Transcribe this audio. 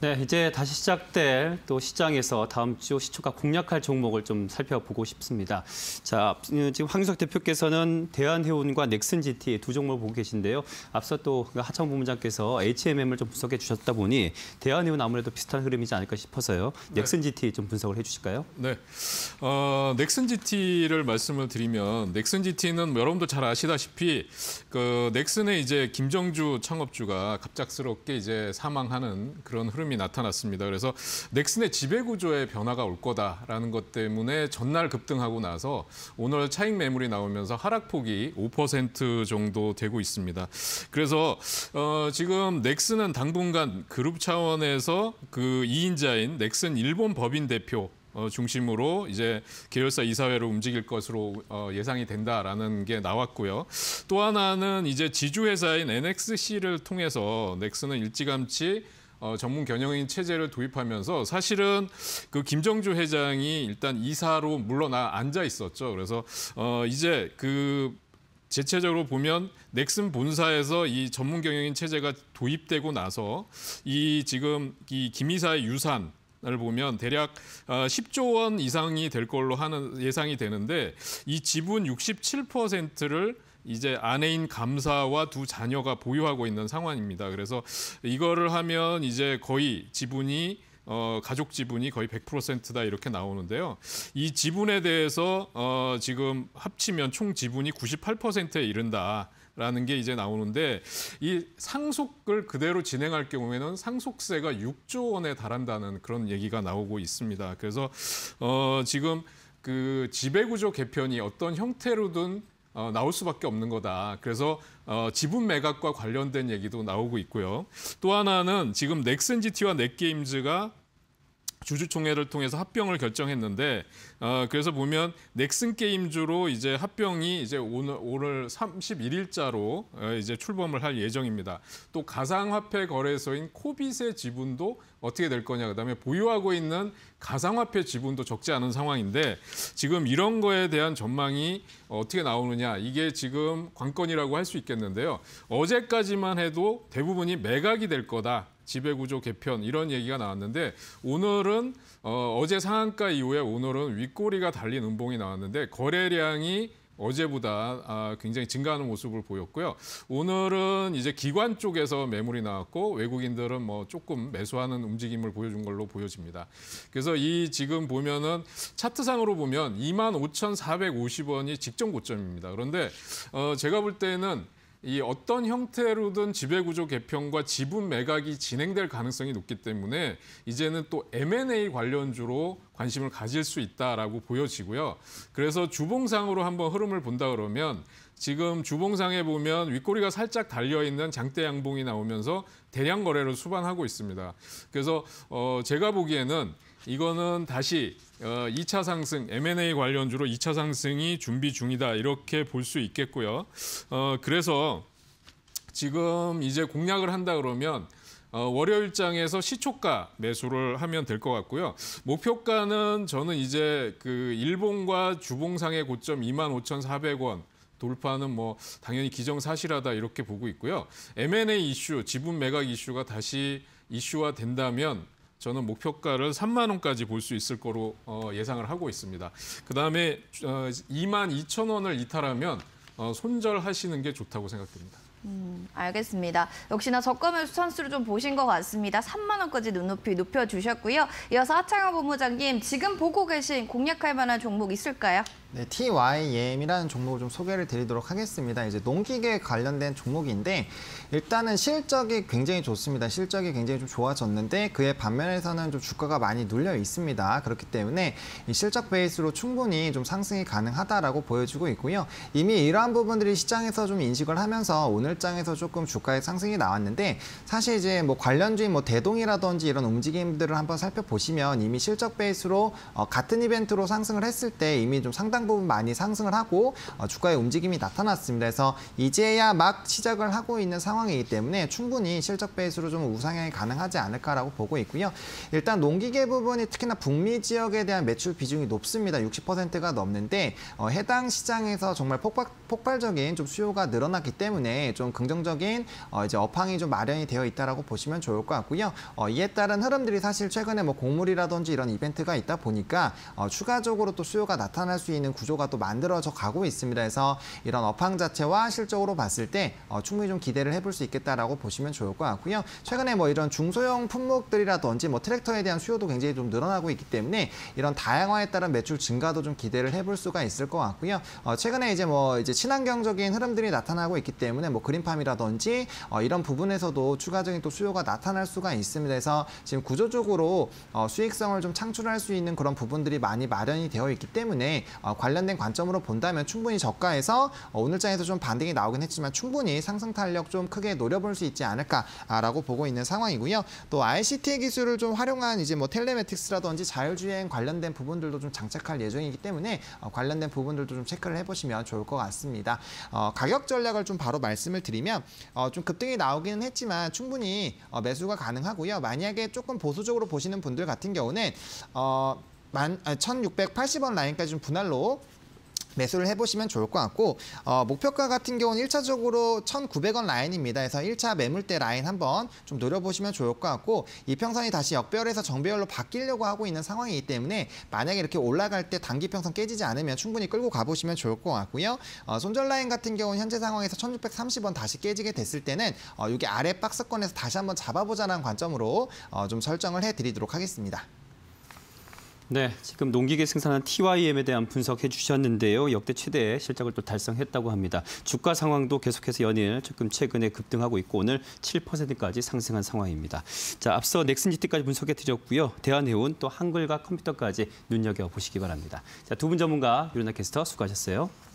네, 이제 다시 시작될 또 시장에서 다음 주 시초가 공략할 종목을 좀 살펴보고 싶습니다. 자, 음, 지금 황석 대표께서는 대한해운과 넥슨GT 두 종목을 보고 계신데요. 앞서 또 그 하창 부문장께서 HMM을 좀 분석해 주셨다 보니 대한해운 아무래도 비슷한 흐름이지 않을까 싶어서요. 네. 넥슨GT 좀 분석을 해주실까요? 네, 어, 넥슨GT를 말씀을 드리면 넥슨GT는 뭐 여러분도 잘 아시다시피 그 넥슨의 이제 김정주 창업주가 갑작스럽게 이제 사망하는 그런 흐름. 실감이 나타났습니다. 그래서 넥슨의 지배구조의 변화가 올 거다라는 것 때문에 전날 급등하고 나서 오늘 차익 매물이 나오면서 하락폭이 5% 정도 되고 있습니다. 그래서 어, 지금 넥슨은 당분간 그룹 차원에서 그 2인자인 넥슨 일본 법인 대표 어, 중심으로 이제 계열사 이사회로 움직일 것으로 어, 예상이 된다라는 게 나왔고요. 또 하나는 이제 지주회사인 NXC를 통해서 넥슨은 일찌감치 어, 전문 경영인 체제를 도입하면서 사실은 그 김정주 회장이 일단 이사로 물러나 앉아 있었죠. 그래서 어, 이제 그 제체적으로 보면 넥슨 본사에서 이 전문 경영인 체제가 도입되고 나서 이 지금 이 김이사의 유산 을 보면 대략 10조 어, 원 이상이 될 걸로 하는 예상이 되는데 이 지분 67%를 이제 아내인 감사와 두 자녀가 보유하고 있는 상황입니다. 그래서 이거를 하면 이제 거의 지분이 어, 가족 지분이 거의 100%다 이렇게 나오는데요. 이 지분에 대해서 어, 지금 합치면 총 지분이 98%에 이른다. 라는 게 이제 나오는데 이 상속을 그대로 진행할 경우에는 상속세가 6조 원에 달한다는 그런 얘기가 나오고 있습니다. 그래서 어 지금 그 지배구조 개편이 어떤 형태로든 어, 나올 수밖에 없는 거다. 그래서 어, 지분 매각과 관련된 얘기도 나오고 있고요. 또 하나는 지금 넥슨지티와 넷게임즈가 주주총회를 통해서 합병을 결정했는데 어, 그래서 보면 넥슨 게임즈로 이제 합병이 이제 오늘 오늘 31일자로 어, 이제 출범을 할 예정입니다. 또 가상화폐 거래소인 코빗의 지분도 어떻게 될 거냐 그다음에 보유하고 있는 가상화폐 지분도 적지 않은 상황인데 지금 이런 거에 대한 전망이 어떻게 나오느냐 이게 지금 관건이라고 할 수 있겠는데요. 어제까지만 해도 대부분이 매각이 될 거다. 지배구조 개편 이런 얘기가 나왔는데 오늘은 어, 어제 상한가 이후에 오늘은 윗꼬리가 달린 음봉이 나왔는데 거래량이 어제보다 아, 굉장히 증가하는 모습을 보였고요. 오늘은 이제 기관 쪽에서 매물이 나왔고 외국인들은 뭐 조금 매수하는 움직임을 보여준 걸로 보여집니다. 그래서 이 지금 보면은 차트상으로 보면 25,450원이 직전 고점입니다. 그런데 어, 제가 볼 때는 이 어떤 형태로든 지배구조 개편과 지분 매각이 진행될 가능성이 높기 때문에 이제는 또 M&A 관련주로 관심을 가질 수 있다라고 보여지고요. 그래서 주봉상으로 한번 흐름을 본다 그러면 지금 주봉상에 보면 윗꼬리가 살짝 달려있는 장대 양봉이 나오면서 대량 거래를 수반하고 있습니다. 그래서 어, 제가 보기에는 이거는 다시 어, 2차 상승, M&A 관련주로 2차 상승이 준비 중이다 이렇게 볼 수 있겠고요. 어, 그래서 지금 이제 공략을 한다 그러면 어, 월요일장에서 시초가 매수를 하면 될 것 같고요. 목표가는 저는 이제 그 일본과 주봉상의 고점 25,400원 돌파는 뭐 당연히 기정사실하다 이렇게 보고 있고요. M&A 이슈, 지분 매각 이슈가 다시 이슈화 된다면 저는 목표가를 3만 원까지 볼 수 있을 거로 어, 예상을 하고 있습니다. 그다음에 2만 어, 2천 원을 이탈하면 어, 손절하시는 게 좋다고 생각됩니다. 음, 알겠습니다. 역시나 저가면 수수를좀 보신 것 같습니다. 3만 원까지 눈높이 높여주셨고요. 이어서 하창현 본부장님, 지금 보고 계신 공략할 만한 종목 있을까요? 네, TYM이라는 종목을 좀 소개를 드리도록 하겠습니다. 이제 농기계 관련된 종목인데 일단은 실적이 굉장히 좋습니다. 실적이 굉장히 좀 좋아졌는데 그에 반면에서는 좀 주가가 많이 눌려 있습니다. 그렇기 때문에 실적 베이스로 충분히 좀 상승이 가능하다라고 보여주고 있고요. 이미 이러한 부분들이 시장에서 좀 인식을 하면서 오늘 오늘장에서 조금 주가의 상승이 나왔는데 사실 이제 뭐 관련주인 뭐 대동이라든지 이런 움직임들을 한번 살펴보시면 이미 실적 베이스로 어, 같은 이벤트로 상승을 했을 때 이미 좀 상당 부분 많이 상승을 하고 어, 주가의 움직임이 나타났습니다. 그래서 이제야 막 시작을 하고 있는 상황이기 때문에 충분히 실적 베이스로 좀 우상향이 가능하지 않을까라고 보고 있고요. 일단 농기계 부분이 특히나 북미 지역에 대한 매출 비중이 높습니다. 60%가 넘는데 어, 해당 시장에서 정말 폭발 폭발적인 좀 수요가 늘어났기 때문에 좀 긍정적인 어, 이제 업황이 좀 마련이 되어 있다라고 보시면 좋을 것 같고요. 어, 이에 따른 흐름들이 사실 최근에 뭐 곡물이라든지 이런 이벤트가 있다 보니까 어, 추가적으로 또 수요가 나타날 수 있는 구조가 또 만들어져 가고 있습니다. 그래서 이런 업황 자체와 실적으로 봤을 때 어, 충분히 좀 기대를 해볼 수 있겠다라고 보시면 좋을 것 같고요. 최근에 뭐 이런 중소형 품목들이라든지 뭐 트랙터에 대한 수요도 굉장히 좀 늘어나고 있기 때문에 이런 다양화에 따른 매출 증가도 좀 기대를 해볼 수가 있을 것 같고요. 어, 최근에 이제 뭐 이제 친환경적인 흐름들이 나타나고 있기 때문에 뭐 그린팜이라든지 어, 이런 부분에서도 추가적인 또 수요가 나타날 수가 있습니다. 그래서 지금 구조적으로 어, 수익성을 좀 창출할 수 있는 그런 부분들이 많이 마련이 되어 있기 때문에 어, 관련된 관점으로 본다면 충분히 저가에서 어, 오늘장에서 좀 반등이 나오긴 했지만 충분히 상승 탄력 좀 크게 노려볼 수 있지 않을까라고 보고 있는 상황이고요. 또 ICT 기술을 좀 활용한 이제 뭐 텔레매틱스라든지 자율주행 관련된 부분들도 좀 장착할 예정이기 때문에 어, 관련된 부분들도 좀 체크를 해보시면 좋을 것 같습니다. 같습니다. 어, 가격 전략을 좀 바로 말씀을 드리면 어, 좀 급등이 나오기는 했지만 충분히 어, 매수가 가능하고요. 만약에 조금 보수적으로 보시는 분들 같은 경우는 어, 만, 1680원 아, 라인까지 좀 분할로 매수를 해보시면 좋을 것 같고 어, 목표가 같은 경우는 1차적으로 1,900원 라인입니다. 그래서 1차 매물대 라인 한번 좀 노려보시면 좋을 것 같고 이평선이 다시 역별에서 정배열로 바뀌려고 하고 있는 상황이기 때문에 만약에 이렇게 올라갈 때 단기평선 깨지지 않으면 충분히 끌고 가보시면 좋을 것 같고요. 어, 손절 라인 같은 경우는 현재 상황에서 1,630원 다시 깨지게 됐을 때는 어, 여기 아래 박스권에서 다시 한번 잡아보자는 관점으로 어, 좀 설정을 해드리도록 하겠습니다. 네, 지금 농기계 생산한 TYM에 대한 분석해 주셨는데요. 역대 최대의 실적을 또 달성했다고 합니다. 주가 상황도 계속해서 연일 조금 최근에 급등하고 있고 오늘 7%까지 상승한 상황입니다. 자, 앞서 넥슨지티까지 분석해 드렸고요. 대한해운 또 한글과 컴퓨터까지 눈여겨 보시기 바랍니다. 자, 두 분 전문가 유리나 캐스터 수고하셨어요.